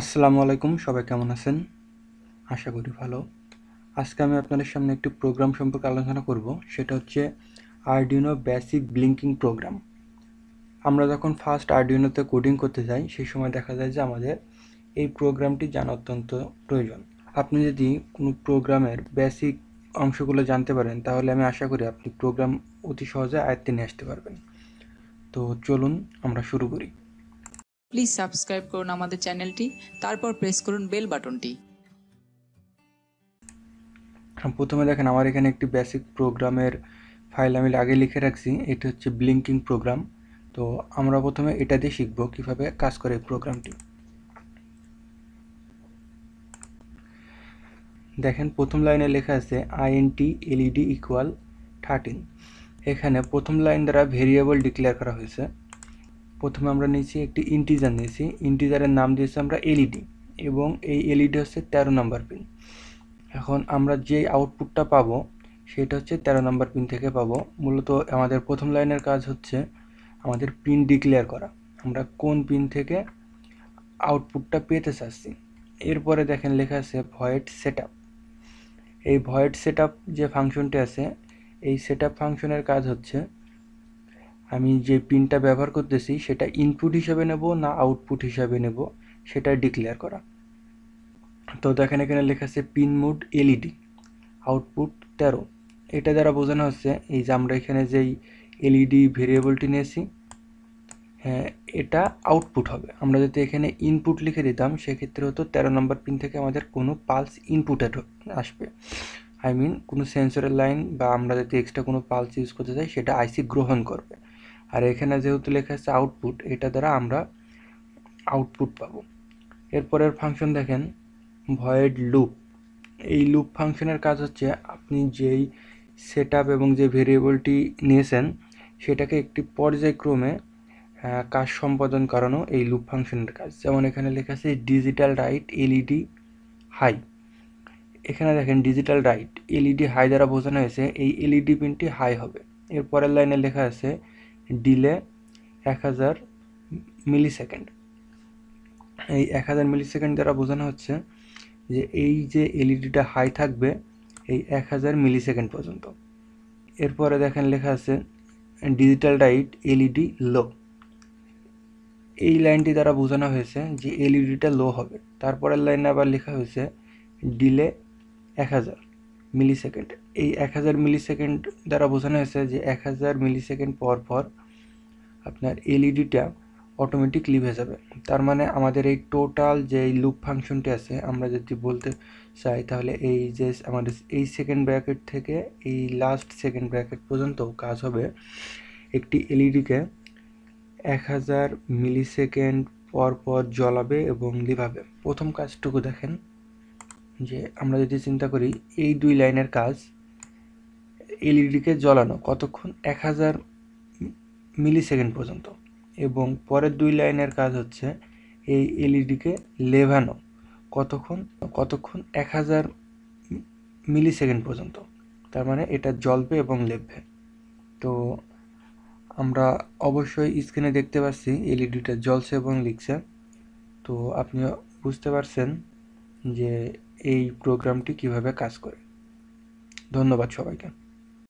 আসসালামু আলাইকুম সবাই কেমন আছেন আশা করি ভালো আজকে আমি আপনাদের সামনে একটি প্রোগ্রাম সম্পর্কে আলোচনা করব সেটা হচ্ছে আরডিউনো বেসিক ব্লিঙ্কিং প্রোগ্রাম আমরা যখন ফার্স্ট আরডিউনোতে কোডিং করতে যাই সেই সময় দেখা যায় যে আমাদের এই প্রোগ্রামটি জানা অত্যন্ত প্রয়োজন আপনি যদি কোনো প্রোগ্রামের বেসিক অংশগুলো জানতে পারেন তাহলে আমি আশা করি আপনি প্রোগ্রাম অতি সহজে আয়ত্তে নিয়ে আসতে পারবেন তো চলুন আমরা শুরু করি প্লিজ সাবস্ক্রাইব করুন আমাদের চ্যানেলটি তারপর প্রেস করুন বেল বাটনটি প্রথমে দেখেন আমার এখানে একটি বেসিক প্রোগ্রামের ফাইল আমি আগে লিখে রাখছি এটা হচ্ছে ব্লিঙ্কিং প্রোগ্রাম তো আমরা প্রথমে এটা দিয়ে শিখব কিভাবে কাজ করে প্রোগ্রামটি দেখেন প্রথম লাইনে লেখা আছে আইএনটি এলইডি ইকুয়াল থার্টিন এখানে প্রথম লাইন দ্বারা ভেরিয়েবল ডিক্লেয়ার করা হয়েছে প্রথমে আমরা নিয়েছি একটি ইন্টিজার নিয়েছি ইন্টিজারের নাম দিয়েছি আমরা এলইডি e এবং এই এলইডি e হচ্ছে তেরো নম্বর পিন এখন আমরা যে আউটপুটটা পাবো সেটা হচ্ছে তেরো নম্বর পিন থেকে পাবো মূলত আমাদের প্রথম লাইনের কাজ হচ্ছে আমাদের পিন ডিক্লেয়ার করা আমরা কোন পিন থেকে আউটপুটটা পেতে চাচ্ছি এরপরে দেখেন লেখা আছে ভয়েড সেট এই ভয়েড সেট যে ফাংশনটি আছে এই সেট ফাংশনের কাজ হচ্ছে আমি যে পিনটা ব্যবহার করতেছি সেটা ইনপুট হিসাবে নেব না আউটপুট হিসাবে নেব সেটা ডিক্লেয়ার করা তো দেখেন এখানে লেখা আছে পিন মোড এলইডি আউটপুট তেরো এটা দ্বারা বোঝানো হচ্ছে এই যে আমরা এখানে যেই এলইডি ভেরিয়েবলটি e নিয়েছি হ্যাঁ এটা আউটপুট হবে আমরা যদি এখানে ইনপুট লিখে দিতাম সেক্ষেত্রে হতো তেরো নম্বর পিন থেকে আমাদের কোনো পালস ইনপুটে আসবে আই মিন কোনো সেন্সরের লাইন বা আমরা যদি এক্সট্রা কোনো পালস ইউজ করতে চাই সেটা আইসি গ্রহণ করবে আর এখানে যেহেতু লেখা আছে আউটপুট এটা দ্বারা আমরা আউটপুট পাবো এরপরের ফাংশন দেখেন ভয়েড লুপ এই লুপ ফাংশনের কাজ হচ্ছে আপনি যেই সেট এবং যে ভেরিয়েবলটি নিয়েছেন সেটাকে একটি পর্যায়ক্রমে কাজ সম্পাদন করানো এই লুপ ফাংশনের কাজ যেমন এখানে লেখা আছে ডিজিটাল রাইট এলইডি হাই এখানে দেখেন ডিজিটাল রাইট এলইডি হাই দ্বারা বোঝানো হয়েছে এই এলইডি পিনটি হাই হবে এর পরের লাইনে লেখা আছে ডিলে এক হাজার মিলি সেকেন্ড এই এক হাজার মিলি সেকেন্ড দ্বারা বোঝানো হচ্ছে যে এই যে এলইডিটা হাই থাকবে এই এক হাজার মিলি সেকেন্ড পর্যন্ত এরপরে দেখেন লেখা আছে ডিজিটাল ডাইট এলইডি লো এই লাইনটি দ্বারা বোঝানো হয়েছে যে এলইডিটা e লো হবে তারপরের লাইনে আবার লেখা হয়েছে ডিলে এক হাজার মিলিসেকেন্ড এই এক হাজার মিলিসেকেন্ড দ্বারা বোঝানো হয়েছে যে এক হাজার মিলিসেকেন্ড পর পর আপনার এলইডিটা অটোমেটিক লিভ হয়ে যাবে তার মানে আমাদের এই টোটাল যে লুপ ফাংশনটি আছে আমরা যদি বলতে চাই তাহলে এই যে আমাদের এই সেকেন্ড ব্র্যাকেট থেকে এই লাস্ট সেকেন্ড ব্র্যাকেট পর্যন্ত কাজ হবে একটি এলইডিকে এক হাজার মিলিসেকেন্ড পর পর জ্বলাবে এবং লিভাবে প্রথম কাজটুকু দেখেন যে আমরা যদি চিন্তা করি এই দুই লাইনের কাজ এলইডিকে জ্বলানো কতক্ষণ এক হাজার মিলি সেকেন্ড পর্যন্ত এবং পরের দুই লাইনের কাজ হচ্ছে এই এলইডিকে লেভানো কতক্ষণ কতক্ষণ এক হাজার মিলি সেকেন্ড পর্যন্ত তার মানে এটা জ্বলবে এবং লেভবে তো আমরা অবশ্যই স্ক্রিনে দেখতে পাচ্ছি এলইডিটা জ্বলছে এবং লিখছে তো আপনি বুঝতে পারছেন যে এই প্রোগ্রামটি কিভাবে কাজ করে ধন্যবাদ সবাইকে